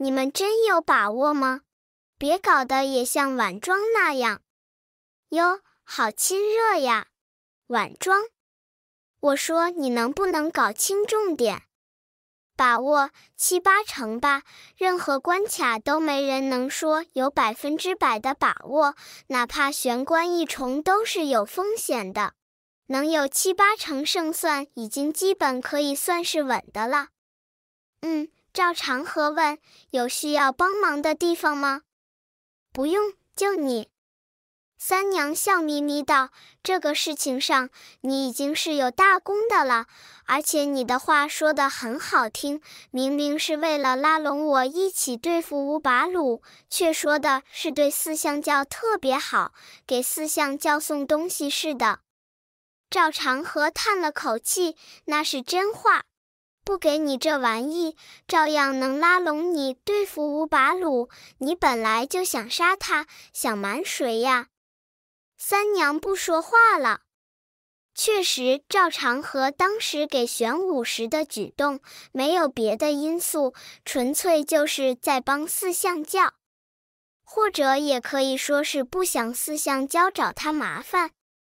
你们真有把握吗？别搞得也像晚装那样，哟，好亲热呀！晚装，我说你能不能搞轻重点？把握七八成吧，任何关卡都没人能说有百分之百的把握，哪怕玄关一重都是有风险的，能有七八成胜算已经基本可以算是稳的了。嗯。赵长河问：“有需要帮忙的地方吗？”“不用，就你。”三娘笑眯眯道：“这个事情上，你已经是有大功的了。而且你的话说的很好听，明明是为了拉拢我一起对付乌巴鲁，却说的是对四象教特别好，给四象教送东西似的。”赵长河叹了口气：“那是真话。”不给你这玩意，照样能拉拢你对付五把鲁。你本来就想杀他，想瞒谁呀？三娘不说话了。确实，赵长河当时给玄武时的举动，没有别的因素，纯粹就是在帮四象教，或者也可以说是不想四象教找他麻烦。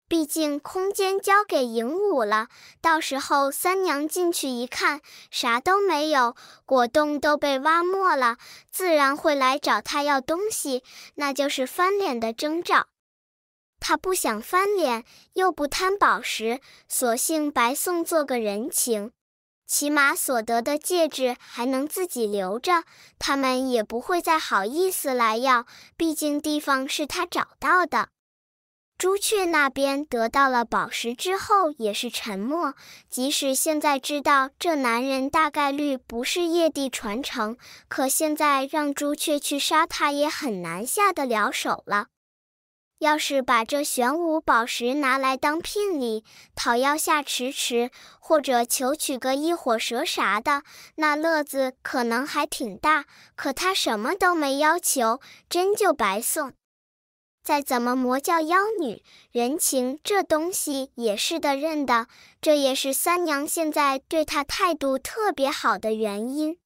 毕竟空间交给影武了，到时候三娘进去一看，啥都没有，果冻都被挖没了，自然会来找他要东西，那就是翻脸的征兆。他不想翻脸，又不贪宝石，索性白送做个人情，起码所得的戒指还能自己留着，他们也不会再好意思来要，毕竟地方是他找到的。朱雀那边得到了宝石之后也是沉默，即使现在知道这男人大概率不是叶帝传承，可现在让朱雀去杀他也很难下得了手了。要是把这玄武宝石拿来当聘礼，讨要下迟迟或者求娶个异火蛇啥的，那乐子可能还挺大。可他什么都没要求，真就白送。再怎么魔教妖女，人情这东西也是的认的。这也是三娘现在对她态度特别好的原因。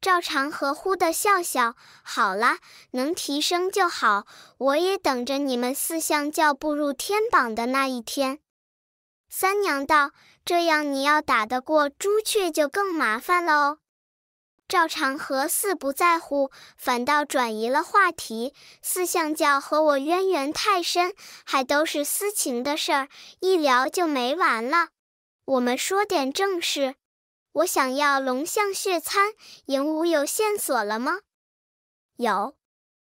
照常和乎的笑笑，好了，能提升就好。我也等着你们四象教步入天榜的那一天。三娘道：“这样你要打得过朱雀，就更麻烦了哦。”赵长河似不在乎，反倒转移了话题。四象教和我渊源太深，还都是私情的事儿，一聊就没完了。我们说点正事，我想要龙象血餐，影舞有线索了吗？有。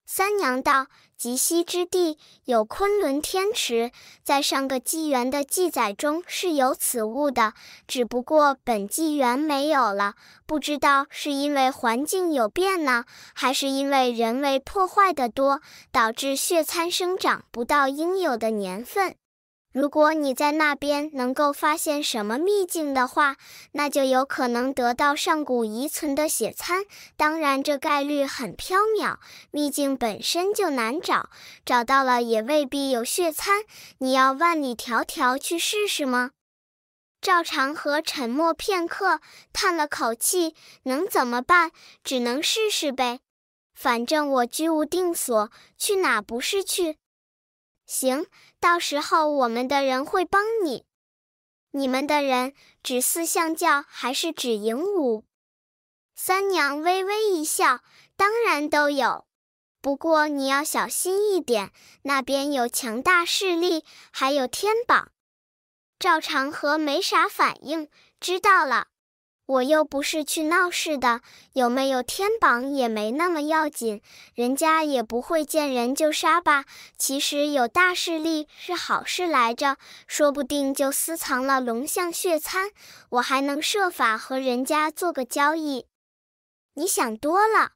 三娘道：“极西之地有昆仑天池，在上个纪元的记载中是有此物的，只不过本纪元没有了。不知道是因为环境有变呢，还是因为人为破坏的多，导致血参生长不到应有的年份。”如果你在那边能够发现什么秘境的话，那就有可能得到上古遗存的血参。当然，这概率很缥缈，秘境本身就难找，找到了也未必有血参。你要万里迢迢去试试吗？赵长河沉默片刻，叹了口气：“能怎么办？只能试试呗。反正我居无定所，去哪不是去？”行，到时候我们的人会帮你。你们的人指四象教还是指营武？三娘微微一笑，当然都有。不过你要小心一点，那边有强大势力，还有天榜。赵长河没啥反应，知道了。我又不是去闹事的，有没有天榜也没那么要紧，人家也不会见人就杀吧？其实有大势力是好事来着，说不定就私藏了龙象血餐，我还能设法和人家做个交易。你想多了。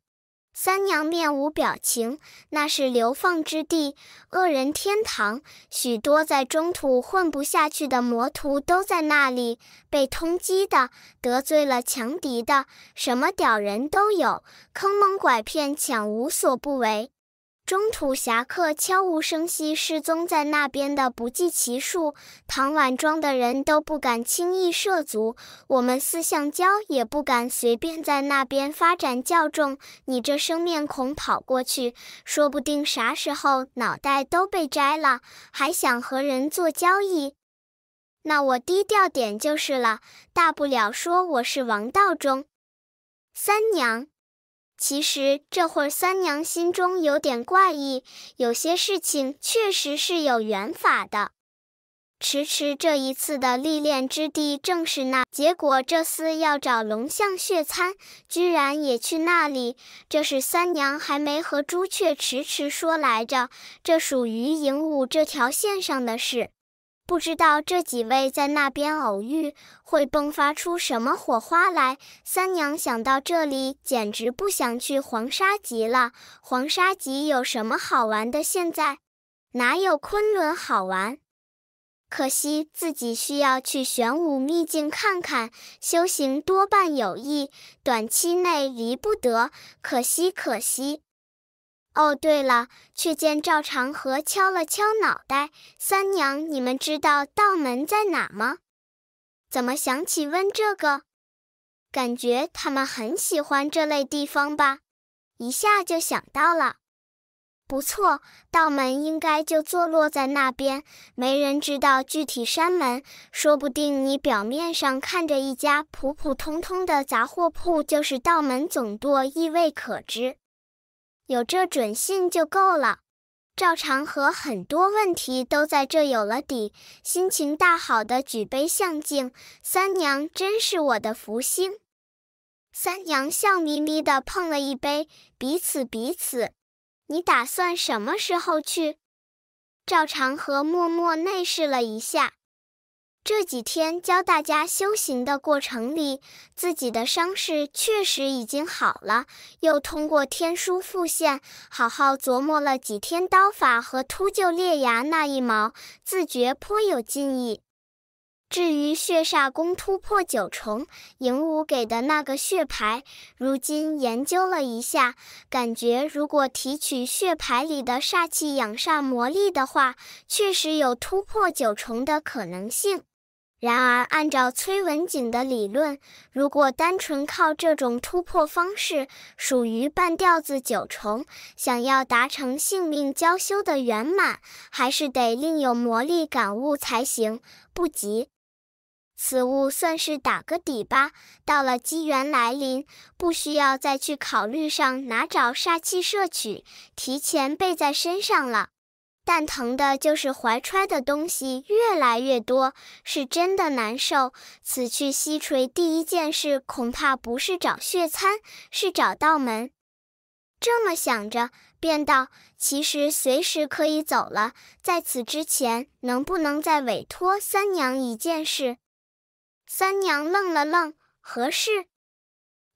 三娘面无表情，那是流放之地，恶人天堂。许多在中土混不下去的魔徒都在那里，被通缉的，得罪了强敌的，什么屌人都有，坑蒙拐骗抢无所不为。中土侠客悄无声息失踪在那边的不计其数，唐婉庄的人都不敢轻易涉足，我们四象交也不敢随便在那边发展教众。你这生面孔跑过去，说不定啥时候脑袋都被摘了，还想和人做交易？那我低调点就是了，大不了说我是王道中三娘。其实这会儿三娘心中有点怪异，有些事情确实是有缘法的。迟迟这一次的历练之地正是那，结果这厮要找龙象血参，居然也去那里。这是三娘还没和朱雀迟迟说来着，这属于影武这条线上的事。不知道这几位在那边偶遇会迸发出什么火花来。三娘想到这里，简直不想去黄沙集了。黄沙集有什么好玩的？现在哪有昆仑好玩？可惜自己需要去玄武秘境看看，修行多半有益，短期内离不得。可惜，可惜。哦，对了，却见赵长河敲了敲脑袋。三娘，你们知道道门在哪吗？怎么想起问这个？感觉他们很喜欢这类地方吧？一下就想到了。不错，道门应该就坐落在那边。没人知道具体山门，说不定你表面上看着一家普普通通的杂货铺，就是道门总舵，亦未可知。有这准信就够了。赵长河很多问题都在这有了底，心情大好的举杯相敬。三娘真是我的福星。三娘笑眯眯的碰了一杯，彼此彼此。你打算什么时候去？赵长河默默内视了一下。这几天教大家修行的过程里，自己的伤势确实已经好了，又通过天书复现，好好琢磨了几天刀法和秃鹫裂牙那一毛，自觉颇有进益。至于血煞功突破九重，影武给的那个血牌，如今研究了一下，感觉如果提取血牌里的煞气养煞魔力的话，确实有突破九重的可能性。然而，按照崔文景的理论，如果单纯靠这种突破方式，属于半吊子九重，想要达成性命交修的圆满，还是得另有魔力感悟才行。不急，此物算是打个底吧。到了机缘来临，不需要再去考虑上哪找煞气摄取，提前备在身上了。但疼的就是怀揣的东西越来越多，是真的难受。此去西陲，第一件事恐怕不是找血餐，是找道门。这么想着，便道：“其实随时可以走了，在此之前，能不能再委托三娘一件事？”三娘愣了愣：“何事？”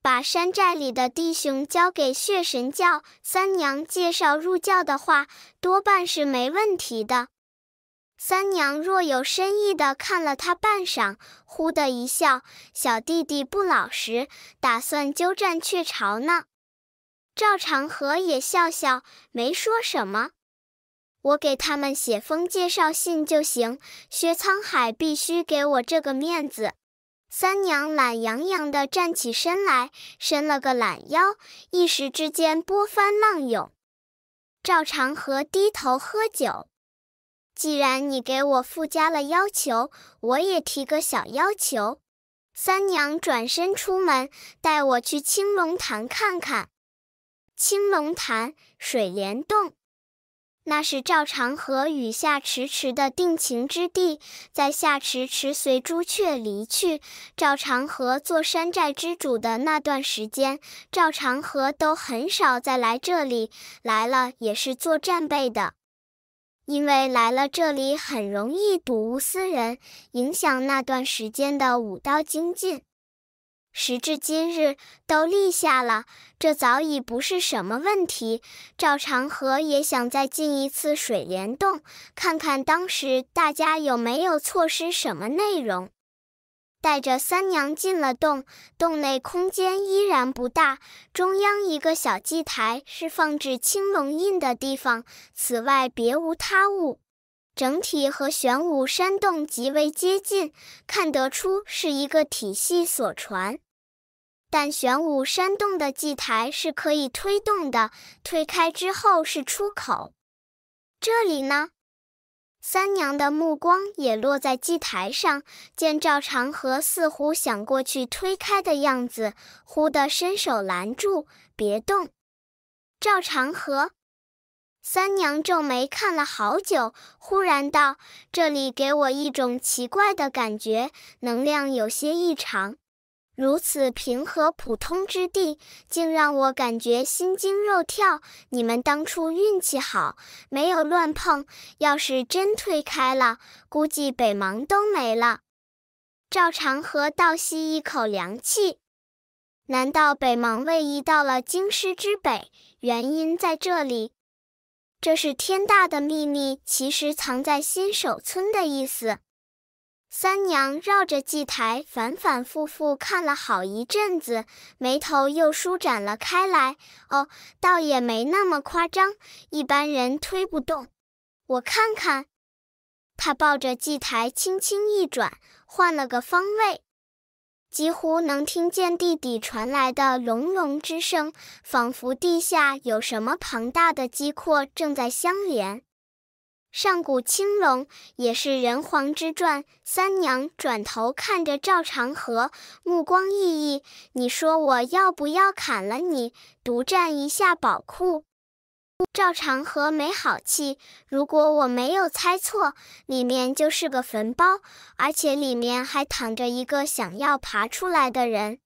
把山寨里的弟兄交给血神教，三娘介绍入教的话，多半是没问题的。三娘若有深意的看了他半晌，忽的一笑：“小弟弟不老实，打算鸠占鹊巢呢。”赵长河也笑笑，没说什么。我给他们写封介绍信就行，薛沧海必须给我这个面子。三娘懒洋洋地站起身来，伸了个懒腰，一时之间波翻浪涌。赵长河低头喝酒。既然你给我附加了要求，我也提个小要求。三娘转身出门，带我去青龙潭看看。青龙潭水帘洞。那是赵长河与夏迟迟的定情之地，在夏迟迟随朱雀离去，赵长河做山寨之主的那段时间，赵长河都很少再来这里，来了也是做战备的，因为来了这里很容易睹物思人，影响那段时间的武道精进。时至今日都立下了，这早已不是什么问题。赵长河也想再进一次水帘洞，看看当时大家有没有错失什么内容。带着三娘进了洞，洞内空间依然不大，中央一个小祭台是放置青龙印的地方，此外别无他物。整体和玄武山洞极为接近，看得出是一个体系所传。但玄武山洞的祭台是可以推动的，推开之后是出口。这里呢？三娘的目光也落在祭台上，见赵长河似乎想过去推开的样子，忽地伸手拦住：“别动，赵长河！”三娘皱眉看了好久，忽然道：“这里给我一种奇怪的感觉，能量有些异常。”如此平和普通之地，竟让我感觉心惊肉跳。你们当初运气好，没有乱碰。要是真推开了，估计北芒都没了。赵长河倒吸一口凉气。难道北芒位移到了京师之北？原因在这里。这是天大的秘密，其实藏在新手村的意思。三娘绕着祭台反反复复看了好一阵子，眉头又舒展了开来。哦，倒也没那么夸张，一般人推不动。我看看，她抱着祭台轻轻一转，换了个方位，几乎能听见地底传来的隆隆之声，仿佛地下有什么庞大的机括正在相连。上古青龙也是人皇之传。三娘转头看着赵长河，目光熠熠：“你说我要不要砍了你，独占一下宝库？”赵长河没好气：“如果我没有猜错，里面就是个坟包，而且里面还躺着一个想要爬出来的人。”